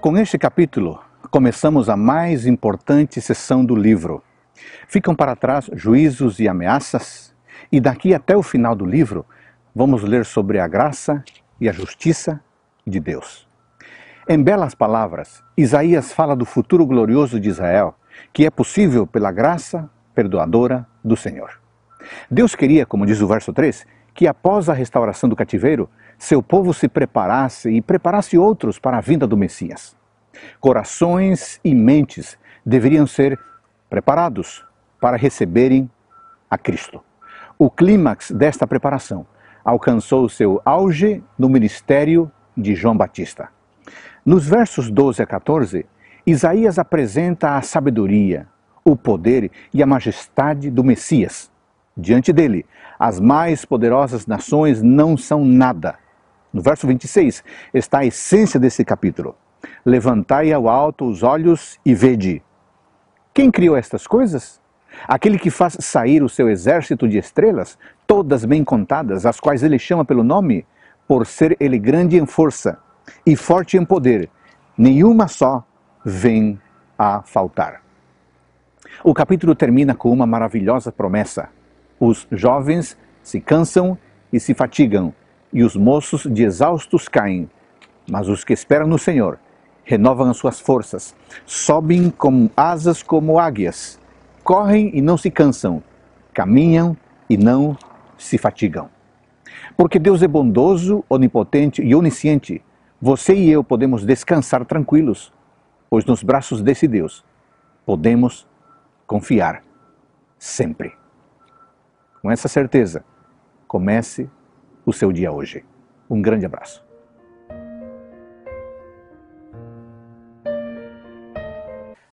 Com este capítulo, começamos a mais importante sessão do livro. Ficam para trás juízos e ameaças, e daqui até o final do livro, vamos ler sobre a graça e a justiça de Deus. Em belas palavras, Isaías fala do futuro glorioso de Israel, que é possível pela graça perdoadora do Senhor. Deus queria, como diz o verso 3, que após a restauração do cativeiro, seu povo se preparasse e preparasse outros para a vinda do Messias. Corações e mentes deveriam ser preparados para receberem a Cristo. O clímax desta preparação alcançou seu auge no ministério de João Batista. Nos versos 12 a 14, Isaías apresenta a sabedoria, o poder e a majestade do Messias, diante dele. As mais poderosas nações não são nada. No verso 26 está a essência desse capítulo. Levantai ao alto os olhos e vede. Quem criou estas coisas? Aquele que faz sair o seu exército de estrelas, todas bem contadas, as quais ele chama pelo nome, por ser ele grande em força e forte em poder, nenhuma só vem a faltar. O capítulo termina com uma maravilhosa promessa. Os jovens se cansam e se fatigam, e os moços de exaustos caem. Mas os que esperam no Senhor renovam as suas forças, sobem com asas como águias, correm e não se cansam, caminham e não se fatigam. Porque Deus é bondoso, onipotente e onisciente. Você e eu podemos descansar tranquilos, pois nos braços desse Deus podemos confiar sempre. Com essa certeza, comece o seu dia hoje. Um grande abraço.